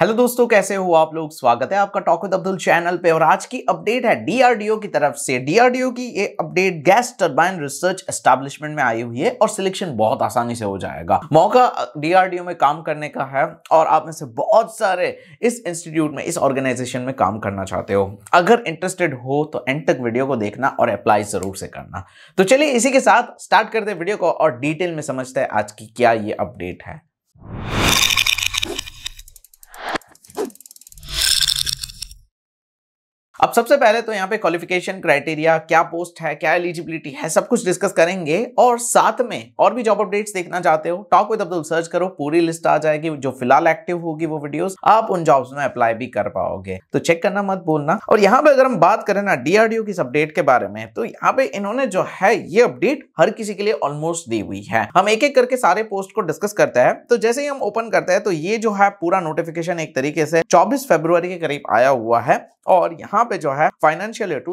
hello दोस्तों कैसे हो आप लोग स्वागत है आपका टॉक विद अब्दुल चैनल पे और आज की अपडेट है डीआरडीओ की तरफ से डीआरडीओ की ये update gas turbine research establishment में आई हुई है और सिलेक्शन बहुत आसानी से हो जाएगा मौका डीआरडीओ में काम करने का है और आप में से बहुत सारे इस इंस्टीट्यूट में इस ऑर्गेनाइजेशन में काम करना चाहते हो अगर इंटरेस्टेड हो तो एंड तक वीडियो को देखना और अप्लाई जरूर से करना तो चलिए इसी के साथ स्टार्ट करते वीडियो को और डिटेल में समझते हैं आज की क्या ये अपडेट है अब सबसे पहले तो यहाँ पे क्वालिफिकेशन क्राइटेरिया क्या पोस्ट है क्या एलिजिबिलिटी है सब कुछ डिस्कस करेंगे और साथ में और भी जॉब अपडेट्स देखना चाहते हो टॉक विद अब्दुल सर्च करो पूरी लिस्ट आ जाएगी जो फिलहाल एक्टिव होगी वो वीडियोस आप उन जॉब्स में अप्लाई भी कर पाओगे तो चेक करना मत बोलना और यहाँ पे अगर हम बात करें ना डीआरडीओ की अपडेट के बारे में तो यहाँ पे इन्होंने जो है ये अपडेट हर किसी के लिए ऑलमोस्ट दी हुई है हम एक एक करके सारे पोस्ट को डिस्कस करते हैं तो जैसे ही हम ओपन करते हैं तो ये जो है पूरा नोटिफिकेशन एक तरीके से चौबीस फेब्रुवरी के करीब आया हुआ है और यहाँ यहाँ पे जो है फाइनेंशियल ईयर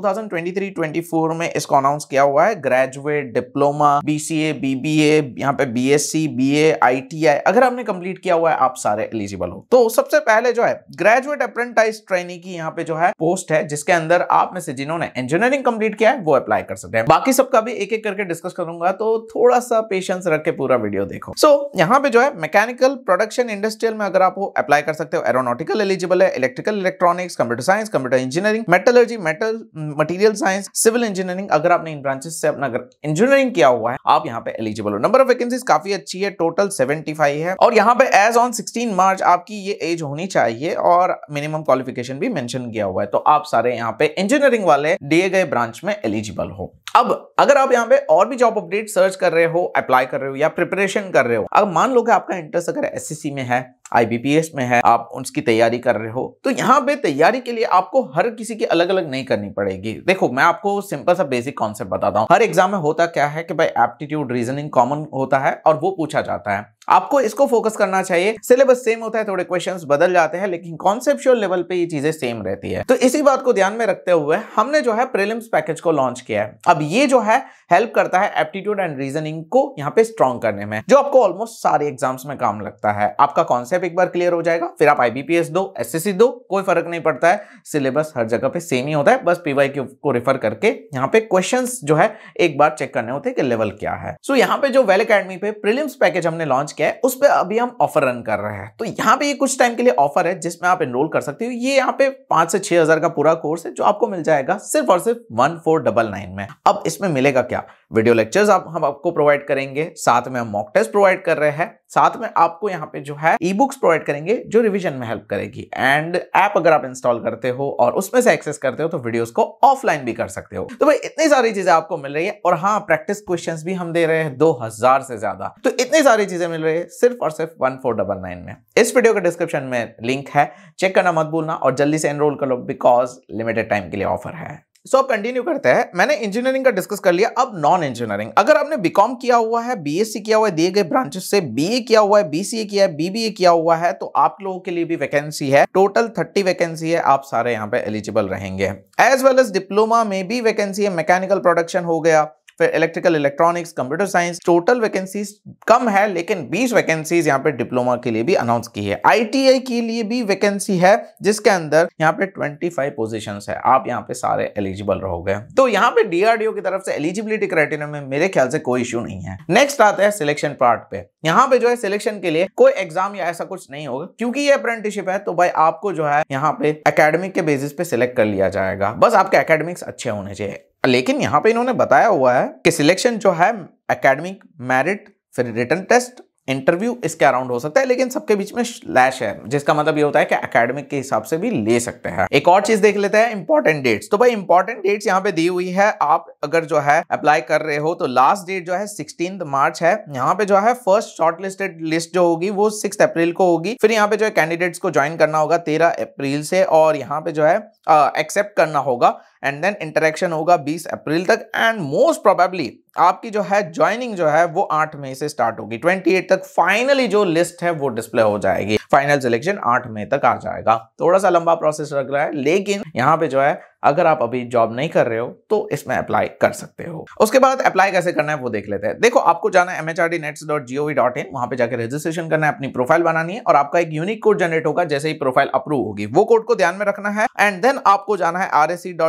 2023-24 में इसको अनाउंस किया हुआ है ग्रेजुएट डिप्लोमा बीसीए बीबीए यहाँ पे बीएससी बीए आईटीआई अगर आपने कंप्लीट किया हुआ है आप सारे एलिजिबल हो तो सबसे पहले जो है ग्रेजुएट अप्रेंटाइज ट्रेनिंग की यहाँ पे जो है पोस्ट है जिसके अंदर आप में से जिन्होंने इंजीनियरिंग कंप्लीट किया है वो अप्लाई कर सकते हैं बाकी सबका भी एक एक करके डिस्कस करूंगा तो थोड़ा सा पेशेंस रख के पूरा वीडियो देखो सो so, यहाँ पे जो है मैकेनिकल प्रोडक्शन इंडस्ट्रियल में अगर आप अप्लाई कर सकते हो एरोनोटिकल एलिजिबल है electrical electronics computer science computer engineering engineering metallurgy metal material science civil engineering अगर आपने इन ब्रांचेस से अपना इंजीनियरिंग किया हुआ है आप यहाँ पे एलिजिबल हो नंबर ऑफ वैकेंसी काफी अच्छी है टोटल सेवेंटी है और यहाँ पे एज ऑन सिक्सटीन मार्च आपकी ये एज होनी चाहिए और मिनिमम क्वालिफिकेशन भी मैंशन किया हुआ है तो आप सारे यहाँ पे इंजीनियरिंग वाले दिए गए ब्रांच में एलिजिबल हो अब अगर आप यहाँ पे और भी जॉब अपडेट सर्च कर रहे हो अप्लाई कर रहे हो या प्रिपरेशन कर रहे हो अगर मान लो कि आपका इंटरेस्ट अगर एसएससी में है आईबीपीएस में है आप उसकी तैयारी कर रहे हो तो यहाँ पे तैयारी के लिए आपको हर किसी की अलग अलग नहीं करनी पड़ेगी देखो मैं आपको सिंपल सा बेसिक कॉन्सेप्ट बताता हूँ हर एग्जाम में होता क्या है कि भाई एप्टीट्यूड रीजनिंग कॉमन होता है और वो पूछा जाता है आपको इसको फोकस करना चाहिए सिलेबस सेम होता है थोड़े क्वेश्चंस बदल जाते हैं लेकिन कॉन्सेप्चुअल लेवल पे ये चीजें सेम रहती है तो इसी बात को ध्यान में रखते हुए हमने जो है प्रीलिम्स पैकेज को लॉन्च किया है अब ये जो है हेल्प करता है एप्टीट्यूड एंड रीजनिंग को यहाँ पे स्ट्रॉन्ग करने में जो आपको ऑलमोस्ट सारे एग्जाम्स में काम लगता है आपका कॉन्सेप्ट एक बार क्लियर हो जाएगा फिर आप आईबीपीएस दो एस दो कोई फर्क नहीं पड़ता है सिलेबस हर जगह पे सेम ही होता है बस पीवाई को रेफर करके यहाँ पे क्वेश्चन जो है एक बार चेक करने होते हैं कि लेवल क्या है सो यहाँ पे जो वेल अकेडमी पे प्रिलिम्स पैकेज हमने लॉन्च गया है उस पर अभी हम ऑफर रन कर रहे हैं तो यहाँ पे ये कुछ टाइम के लिए ऑफर है जिसमें आप एनरोल कर सकते हो ये यहाँ पे पांच से छह हजार का पूरा कोर्स है जो आपको मिल जाएगा सिर्फ और सिर्फ वन फोर डबल नाइन में अब इसमें मिलेगा क्या वीडियो लेक्चर्स आप हम आपको प्रोवाइड करेंगे साथ में हम मॉक टेस्ट प्रोवाइड कर रहे हैं साथ में आपको यहाँ पे जो है ई बुक्स प्रोवाइड करेंगे जो रिविजन में हेल्प करेगी एंड ऐप अगर आप इंस्टॉल करते हो और उसमें से एक्सेस करते हो तो वीडियोस को ऑफलाइन भी कर सकते हो तो भाई इतनी सारी चीजें आपको मिल रही है और हाँ प्रैक्टिस क्वेश्चन भी हम दे रहे हैं दो हजार से ज्यादा तो इतनी सारी चीजें मिल रही है सिर्फ और सिर्फ वन फोर डबल नाइन में इस वीडियो के डिस्क्रिप्शन में लिंक है चेक करना मत भूलना और जल्दी से एनरोल कर लो बिकॉज लिमिटेड टाइम के लिए ऑफर है सो अब कंटिन्यू करते हैं मैंने इंजीनियरिंग का डिस्कस कर लिया अब नॉन इंजीनियरिंग अगर आपने बीकॉम किया हुआ है बीएससी किया हुआ है दिए गए ब्रांचेस से बीए किया हुआ है बीसीए किया है बीबीए किया हुआ है तो आप लोगों के लिए भी वैकेंसी है टोटल थर्टी वैकेंसी है आप सारे यहाँ पे एलिजिबल रहेंगे एज वेल एज डिप्लोमा में भी वैकेंसी है मैकेनिकल प्रोडक्शन हो गया फिर electrical electronics computer science total vacancies कम है लेकिन 20 वैकेंसीज यहाँ पे डिप्लोमा के लिए भी अनाउंस की है आईटीआई के लिए भी वैकेंसी है जिसके अंदर यहाँ पे 25 पोजिशन है आप यहाँ पे सारे एलिजिबल रहोगे तो यहाँ पे डीआरडीओ की तरफ से एलिजिबिलिटी क्राइटेरिया में मेरे ख्याल से कोई इश्यू नहीं है नेक्स्ट आता है सिलेक्शन पार्ट पे यहाँ पे जो है सिलेक्शन के लिए कोई एग्जाम या ऐसा कुछ नहीं होगा क्योंकि ये अप्रेंटिसिप है तो भाई आपको जो है यहाँ पे अकेडमिक के बेसिस पे सिलेक्ट कर लिया जाएगा बस आपके अकेडमिक्स अच्छे होने चाहिए लेकिन यहाँ पे इन्होंने बताया हुआ है कि सिलेक्शन जो है एकेडमिक मेरिट फिर रिटर्न टेस्ट इंटरव्यू इसके अराउंड हो सकता है लेकिन सबके बीच में स्लैश है जिसका मतलब ये होता है कि एकेडमिक के हिसाब से भी ले सकते हैं एक और चीज देख लेते हैं इंपॉर्टेंट डेट्स तो भाई इंपॉर्टेंट डेट्स यहाँ पे दी हुई है आप अगर जो है अप्लाई कर रहे हो तो लास्ट डेट जो है सिक्सटीन मार्च है यहाँ पे जो है फर्स्ट शॉर्टलिस्टेड लिस्ट जो होगी वो सिक्स अप्रैल को होगी फिर यहाँ पे जो है कैंडिडेट्स को ज्वाइन करना होगा तेरह अप्रैल से और यहाँ पे जो है एक्सेप्ट uh, करना होगा एंड देन इंटरेक्शन होगा 20 अप्रैल तक एंड मोस्ट प्रोबेबली आपकी जो है ज्वाइनिंग जो है वो आठ मई से स्टार्ट होगी 28 तक फाइनली जो लिस्ट है वो डिस्प्ले हो जाएगी फाइनल सिलेक्शन आठ मई तक आ जाएगा थोड़ा सा लंबा प्रोसेस लग रहा है लेकिन यहाँ पे जो है अगर आप अभी जॉब नहीं कर रहे हो तो इसमें अप्लाई कर सकते हो उसके बाद अप्लाई कैसे करना है वो देख लेते हैं देखो आपको जाना है इन वहां पर जाकर रजिस्ट्रेशन करना है अपनी प्रोफाइल बनानी है और आपका एक यूनिक कोड जनरेट होगा जैसे ही प्रोफाइल अप्रूव होगी वो कोड को ध्यान में रखना है एंड देन आपको जाना है आर इन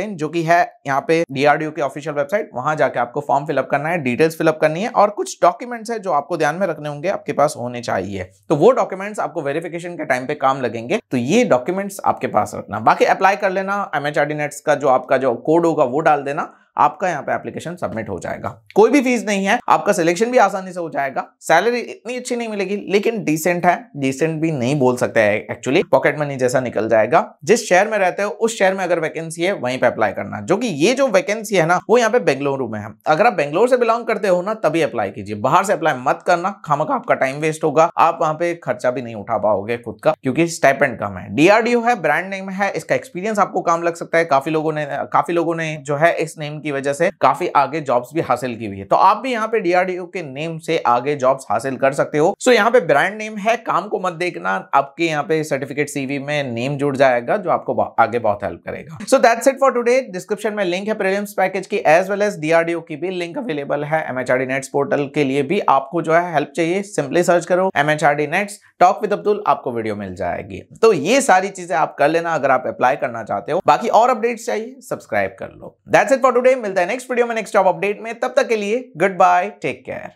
e जो कि है यहाँ पे डीआरडीओ की ऑफिशियल वेबसाइट वहां जाके आपको फॉर्म फिलअप करना है डिटेल्स फिलअप करनी है और कुछ डॉक्यूमेंट्स है जो आपको ध्यान में रखने होंगे आपके पास होने चाहिए तो वो डॉक्यूमेंट्स आपको वेरिफिकेशन के टाइम पे काम लगेंगे तो ये डॉक्यूमेंट्स आपके पास रखना बाकी अप्लाई कर लेना एम का जो आपका जो कोड होगा वो डाल देना आपका यहाँ पे एप्लीकेशन सबमिट हो जाएगा कोई भी फीस नहीं है आपका सिलेक्शन भी आसानी से हो जाएगा सैलरी इतनी अच्छी नहीं मिलेगी लेकिन डिसेंट है डिसेंट भी नहीं बोल सकते हैं एक्चुअली पॉकेट मनी जैसा निकल जाएगा जिस शहर में रहते हो उस शहर में अगर वैकेंसी है वहीं पे अप्लाई करना जो कि ये जो वैकेंसी है ना वो यहाँ पे बेंगलुरु में है अगर आप बेंगलोर से बिलोंग करते हो ना तभी अप्लाई कीजिए बाहर से अप्लाई मत करना खामक आपका टाइम वेस्ट होगा आप वहाँ पे खर्चा भी नहीं उठा पाओगे खुद का क्योंकि स्टाइपेंड कम है डीआरडीओ है ब्रांड नेम है इसका एक्सपीरियंस आपको काम लग सकता है काफी लोगों ने काफी लोगों ने जो है इस नेम की वजह से काफी आगे जॉब्स भी हासिल की हुई है तो आप भी यहाँ पे डीआरडीओ के नेम से आगे जॉब्स हासिल कर सकते हो सो यहाँ पे ब्रांड नेम है काम को मत देखना आपके यहाँ पे सर्टिफिकेट सीवी में नेम जुड़ जाएगा जो आपको आगे बहुत हेल्प करेगा so that's it for today description में लिंक है प्रीलिम्स पैकेज की एज वेल एज डीआरडीओ की भी लिंक अवेलेबल है एमएचआरडी नेट्स पोर्टल के लिए भी आपको जो है हेल्प चाहिए सिंपली सर्च करो MHRD NATS talk with Abdul आपको वीडियो मिल जाएगी तो ये सारी चीजें आप कर लेना अगर आप अप्लाई करना चाहते हो बाकी और अपडेट्स चाहिए सब्सक्राइब कर लो दैट्स इट फॉर टुडे मिलता है नेक्स्ट वीडियो में नेक्स्ट जॉब अपडेट में तब तक के लिए गुड बाय टेक केयर